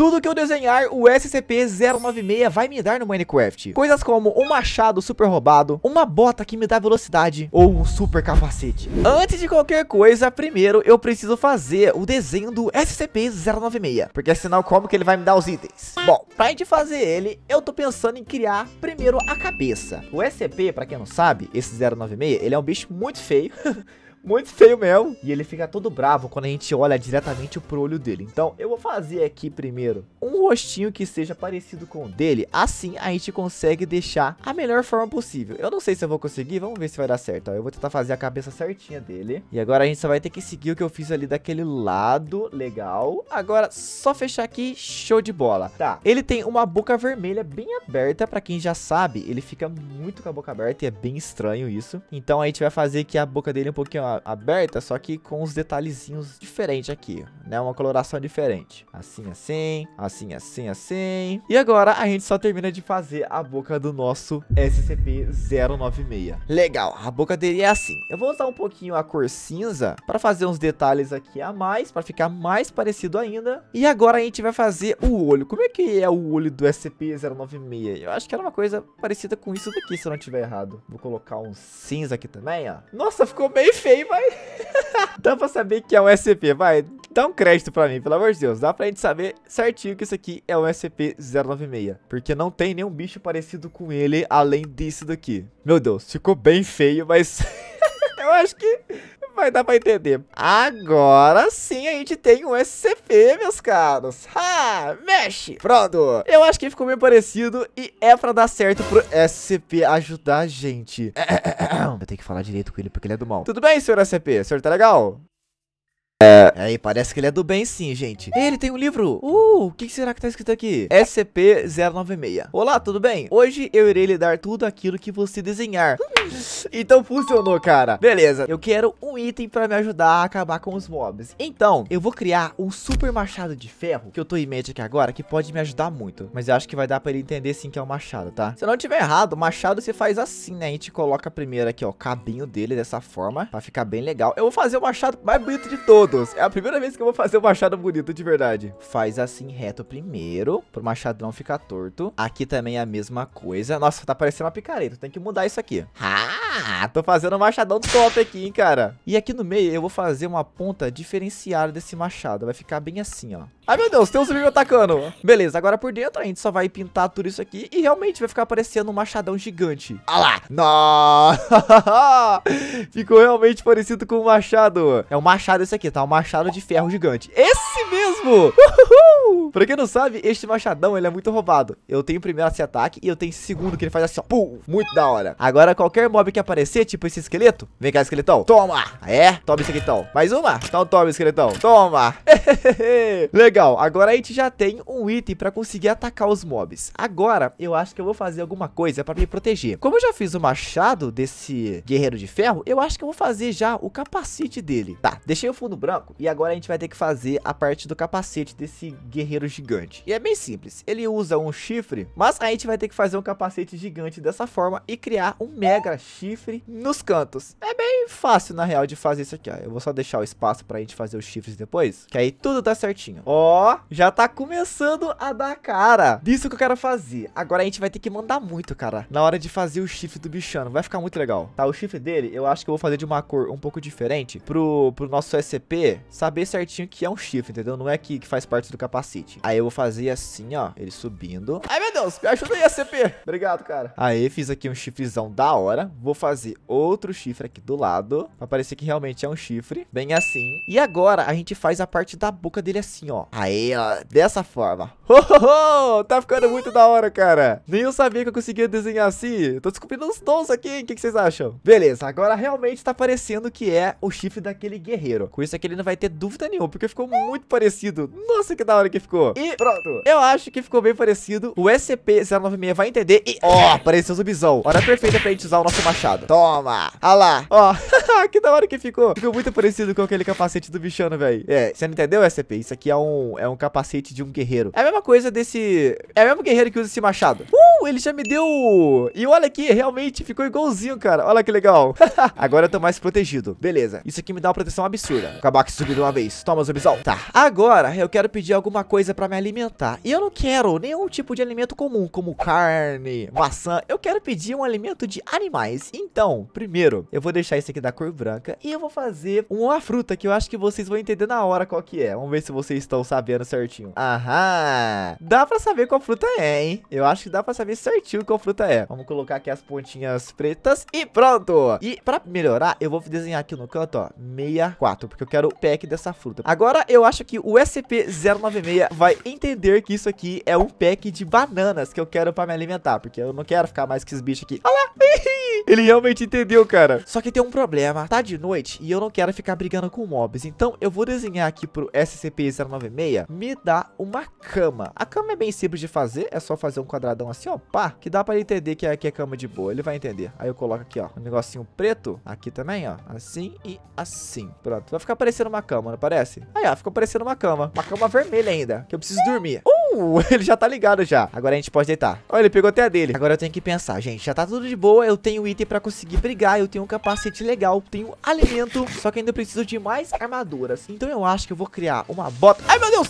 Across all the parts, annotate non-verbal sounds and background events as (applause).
Tudo que eu desenhar, o SCP-096 vai me dar no Minecraft. Coisas como um machado super roubado, uma bota que me dá velocidade ou um super capacete. Antes de qualquer coisa, primeiro eu preciso fazer o desenho do SCP-096, porque é sinal como que ele vai me dar os itens. Bom, pra gente fazer ele, eu tô pensando em criar primeiro a cabeça. O SCP, pra quem não sabe, esse 096, ele é um bicho muito feio. (laughs) Muito feio mesmo. E ele fica todo bravo quando a gente olha diretamente pro olho dele. Então, eu vou fazer aqui primeiro um rostinho que seja parecido com o dele. Assim, a gente consegue deixar a melhor forma possível. Eu não sei se eu vou conseguir. Vamos ver se vai dar certo. eu vou tentar fazer a cabeça certinha dele. E agora a gente só vai ter que seguir o que eu fiz ali daquele lado. Legal. Agora, só fechar aqui. Show de bola. Tá. Ele tem uma boca vermelha bem aberta. Pra quem já sabe, ele fica muito com a boca aberta. E é bem estranho isso. Então, a gente vai fazer aqui a boca dele um pouquinho aberta, só que com os detalhezinhos diferentes aqui, né? Uma coloração diferente. Assim, assim, assim, assim, assim. E agora a gente só termina de fazer a boca do nosso SCP-096. Legal, a boca dele é assim. Eu vou usar um pouquinho a cor cinza para fazer uns detalhes aqui a mais, para ficar mais parecido ainda. E agora a gente vai fazer o olho. Como é que é o olho do SCP-096? Eu acho que era uma coisa parecida com isso daqui, se eu não estiver errado. Vou colocar um cinza aqui também, ó. Nossa, ficou bem feio aí, vai. (laughs) dá pra saber que é um SCP, vai. Dá um crédito pra mim, pelo amor de Deus. Dá pra gente saber certinho que isso aqui é um SCP-096. Porque não tem nenhum bicho parecido com ele além disso daqui. Meu Deus, ficou bem feio, mas... (laughs) eu acho que mas dá pra entender. Agora sim a gente tem um SCP, meus caros. Ah, mexe! Pronto! Eu acho que ficou meio parecido e é pra dar certo pro SCP ajudar a gente. (coughs) Eu tenho que falar direito com ele porque ele é do mal. Tudo bem, senhor SCP? O senhor tá legal? É... Aí, parece que ele é do bem sim, gente. Ele tem um livro. Uh, o que será que tá escrito aqui? SCP-096. Olá, tudo bem? Hoje eu irei lhe dar tudo aquilo que você desenhar. (laughs) então funcionou, cara. Beleza, eu quero um item pra me ajudar a acabar com os mobs. Então, eu vou criar um super machado de ferro, que eu tô em mente aqui agora, que pode me ajudar muito. Mas eu acho que vai dar pra ele entender sim que é um machado, tá? Se eu não tiver errado, machado você faz assim, né? A gente coloca primeiro aqui, ó, o cabinho dele dessa forma, pra ficar bem legal. Eu vou fazer o machado mais bonito de todos. É a primeira vez que eu vou fazer um machado bonito, de verdade. Faz assim reto primeiro, pro machadão ficar torto. Aqui também é a mesma coisa. Nossa, tá parecendo uma picareta. Tem que mudar isso aqui. Ah, tô fazendo um machadão top aqui, hein, cara. E aqui no meio eu vou fazer uma ponta diferenciada desse machado. Vai ficar bem assim, ó. Ai, meu Deus, tem um zumbi me atacando. Beleza, agora por dentro a gente só vai pintar tudo isso aqui e realmente vai ficar parecendo um machadão gigante. Olha lá. Nossa. (laughs) Ficou realmente parecido com um machado. É um machado esse aqui, tá? montar um machado de ferro gigante. Esse mesmo! Uhul! Pra quem não sabe, este machadão, ele é muito roubado. Eu tenho primeiro esse ataque e eu tenho segundo que ele faz assim, ó. Pum! Muito da hora. Agora, qualquer mob que aparecer, tipo esse esqueleto. Vem cá, esqueletão. Toma! Ah, é? Toma, esqueletão. Mais uma? Então toma, esqueletão. Toma! (laughs) Legal. Agora a gente já tem um item pra conseguir atacar os mobs. Agora, eu acho que eu vou fazer alguma coisa pra me proteger. Como eu já fiz o machado desse guerreiro de ferro, eu acho que eu vou fazer já o capacete dele. Tá, deixei o fundo branco branco. E agora a gente vai ter que fazer a parte do capacete desse guerreiro gigante. E é bem simples, ele usa um chifre, mas a gente vai ter que fazer um capacete gigante dessa forma e criar um mega chifre nos cantos. É bem fácil, na real, de fazer isso aqui, ó. Eu vou só deixar o espaço pra gente fazer os chifres depois, que aí tudo tá certinho. Ó, já tá começando a dar cara. Isso que eu quero fazer. Agora a gente vai ter que mandar muito, cara, na hora de fazer o chifre do bichano. Vai ficar muito legal, tá? O chifre dele, eu acho que eu vou fazer de uma cor um pouco diferente pro, pro nosso SCP saber certinho que é um chifre, entendeu? Não é que, que faz parte do capacete. Aí eu vou fazer assim, ó, ele subindo. Ai, meu Deus, me ajuda aí, ACP. Obrigado, cara. Aí fiz aqui um chifrezão da hora. Vou fazer outro chifre aqui do lado, pra parecer que realmente é um chifre. Bem assim. E agora a gente faz a parte da boca dele assim, ó. Aí, ó, dessa forma. Ho, ho, ho! Tá ficando muito da hora, cara. Nem eu sabia que eu conseguia desenhar assim. Eu tô descobrindo uns tons aqui, hein? O que, que vocês acham? Beleza, agora realmente tá parecendo que é o chifre daquele guerreiro. Com isso aqui que ele não vai ter dúvida nenhuma, porque ficou muito parecido. Nossa, que da hora que ficou. E pronto, eu acho que ficou bem parecido. O SCP-096 vai entender e... Ó, oh, apareceu o zumbizão. Hora perfeita pra gente usar o nosso machado. Toma. Olha lá. Ó, oh. (laughs) que da hora que ficou. Ficou muito parecido com aquele capacete do bichano, velho. É, você não entendeu, SCP? Isso aqui é um, é um capacete de um guerreiro. É a mesma coisa desse... É o mesmo guerreiro que usa esse machado. Uh, ele já me deu... E olha aqui, realmente ficou igualzinho, cara. Olha que legal. (laughs) Agora eu tô mais protegido. Beleza. Isso aqui me dá uma proteção absurda. Acabou acabar que subir de uma vez. Toma, zumbizão. Tá, agora eu quero pedir alguma coisa pra me alimentar. E eu não quero nenhum tipo de alimento comum, como carne, maçã. Eu quero pedir um alimento de animais. Então, primeiro, eu vou deixar esse aqui da cor branca e eu vou fazer uma fruta que eu acho que vocês vão entender na hora qual que é. Vamos ver se vocês estão sabendo certinho. Aham. Dá pra saber qual fruta é, hein? Eu acho que dá pra saber certinho qual fruta é. Vamos colocar aqui as pontinhas pretas e pronto. E pra melhorar, eu vou desenhar aqui no canto, ó, 64, porque eu quero o pack dessa fruta. Agora eu acho que o SCP-096 vai entender que isso aqui é um pack de bananas que eu quero pra me alimentar, porque eu não quero ficar mais com esses bichos aqui. Olha lá! (laughs) Ele realmente entendeu, cara. Só que tem um problema. Tá de noite e eu não quero ficar brigando com mobs. Então eu vou desenhar aqui pro SCP-096 me dá uma cama. A cama é bem simples de fazer. É só fazer um quadradão assim, ó, pá. Que dá pra ele entender que aqui é, é cama de boa. Ele vai entender. Aí eu coloco aqui, ó, um negocinho preto. Aqui também, ó. Assim e assim. Pronto. Vai ficar parecendo uma cama, não parece? Aí, ó, ficou parecendo uma cama. Uma cama vermelha ainda, que eu preciso dormir. Uh! (laughs) ele já tá ligado já. Agora a gente pode deitar. Olha, ele pegou até a dele. Agora eu tenho que pensar, gente. Já tá tudo de boa. Eu tenho item pra conseguir brigar. Eu tenho um capacete legal. Tenho alimento. Só que ainda preciso de mais armaduras. Então eu acho que eu vou criar uma bota. Ai, meu Deus!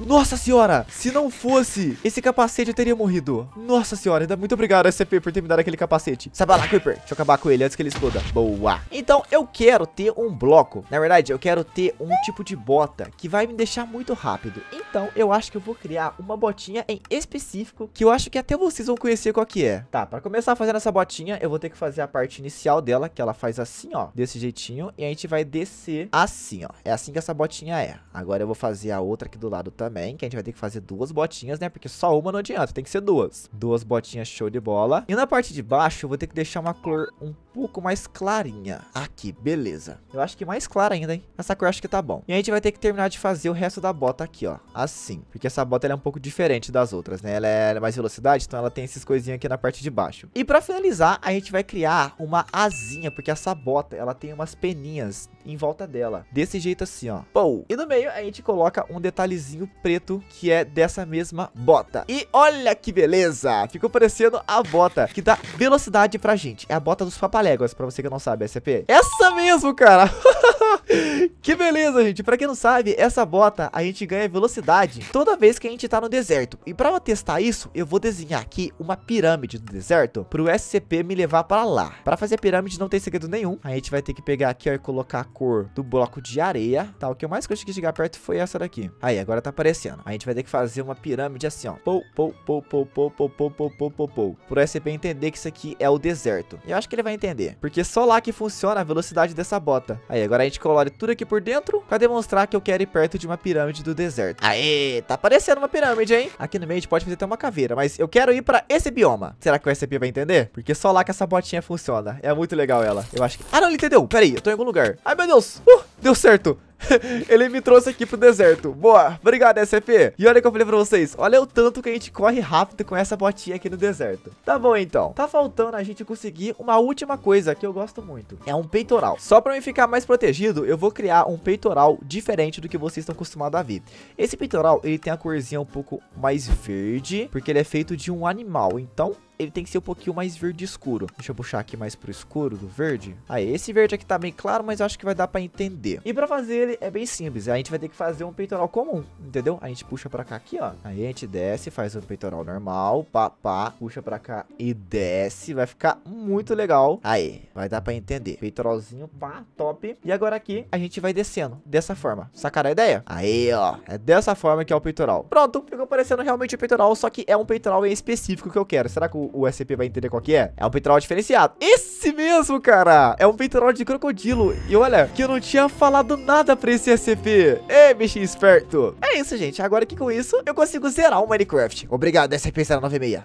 Nossa senhora, se não fosse esse capacete, eu teria morrido. Nossa senhora, ainda muito obrigado, SCP, por ter me dado aquele capacete. Sai pra lá, Creeper. Deixa eu acabar com ele antes que ele exploda. Boa. Então, eu quero ter um bloco. Na verdade, eu quero ter um tipo de bota que vai me deixar muito rápido. Então, eu acho que eu vou criar uma botinha em específico que eu acho que até vocês vão conhecer qual que é. Tá, pra começar fazendo essa botinha, eu vou ter que fazer a parte inicial dela, que ela faz assim, ó, desse jeitinho. E a gente vai descer assim, ó. É assim que essa botinha é. Agora eu vou fazer a outra aqui do lado também. Tá? também, que a gente vai ter que fazer duas botinhas, né? Porque só uma não adianta, tem que ser duas. Duas botinhas show de bola. E na parte de baixo eu vou ter que deixar uma cor um pouco mais clarinha. Aqui, beleza. Eu acho que mais clara ainda, hein? Essa cor eu acho que tá bom. E a gente vai ter que terminar de fazer o resto da bota aqui, ó. Assim. Porque essa bota ela é um pouco diferente das outras, né? Ela é mais velocidade, então ela tem esses coisinhas aqui na parte de baixo. E pra finalizar, a gente vai criar uma asinha, porque essa bota, ela tem umas peninhas em volta dela. Desse jeito assim, ó. Pou! E no meio a gente coloca um detalhezinho preto, que é dessa mesma bota. E olha que beleza! Ficou parecendo a bota que dá velocidade pra gente. É a bota dos papaléguas, pra você que não sabe, é SCP. Essa mesmo, cara! (laughs) (laughs) que beleza, gente. Pra quem não sabe, essa bota a gente ganha velocidade toda vez que a gente tá no deserto. E pra testar isso, eu vou desenhar aqui uma pirâmide do deserto pro SCP me levar pra lá. Pra fazer a pirâmide não tem segredo nenhum. A gente vai ter que pegar aqui, ó, e colocar a cor do bloco de areia, tá? O que eu mais consegui chegar perto foi essa daqui. Aí, agora tá aparecendo. A gente vai ter que fazer uma pirâmide assim, ó. Pou, pou, pou, pou, pou, pou, pou, pou, pou, pou, pou. Pro SCP entender que isso aqui é o deserto. E eu acho que ele vai entender. Porque só lá que funciona a velocidade dessa bota. Aí, agora a gente gente colore tudo aqui por dentro pra demonstrar que eu quero ir perto de uma pirâmide do deserto. Aê, tá parecendo uma pirâmide, hein? Aqui no meio a gente pode fazer até uma caveira, mas eu quero ir pra esse bioma. Será que o SCP vai entender? Porque só lá que essa botinha funciona. É muito legal ela. Eu acho que... Ah, não, ele entendeu. Peraí, eu tô em algum lugar. Ai, meu Deus. Uh, deu certo. (laughs) ele me trouxe aqui pro deserto. Boa, obrigado, SFP. E olha que eu falei pra vocês, olha o tanto que a gente corre rápido com essa botinha aqui no deserto. Tá bom, então. Tá faltando a gente conseguir uma última coisa que eu gosto muito. É um peitoral. Só pra eu ficar mais protegido, eu vou criar um peitoral diferente do que vocês estão acostumados a ver. Esse peitoral, ele tem a corzinha um pouco mais verde, porque ele é feito de um animal. Então, ele tem que ser um pouquinho mais verde escuro. Deixa eu puxar aqui mais pro escuro do verde. Aí, ah, esse verde aqui tá bem claro, mas eu acho que vai dar pra entender. E pra fazer ele é bem simples. A gente vai ter que fazer um peitoral comum, entendeu? A gente puxa pra cá aqui, ó. Aí a gente desce, faz um peitoral normal, pá, pá, puxa pra cá e desce. Vai ficar muito legal. Aí, vai dar pra entender. Peitoralzinho, pá, top. E agora aqui, a gente vai descendo, dessa forma. Sacaram a ideia? Aí, ó. É dessa forma que é o peitoral. Pronto, ficou parecendo realmente o peitoral, só que é um peitoral em específico que eu quero. Será que o o SCP vai entender qual que é? É um peitoral diferenciado. Esse mesmo, cara! É um peitoral de crocodilo. E olha, que eu não tinha falado nada pra esse SCP. É bichinho esperto. É isso, gente. Agora que com isso, eu consigo zerar o Minecraft. Obrigado, SCP-096.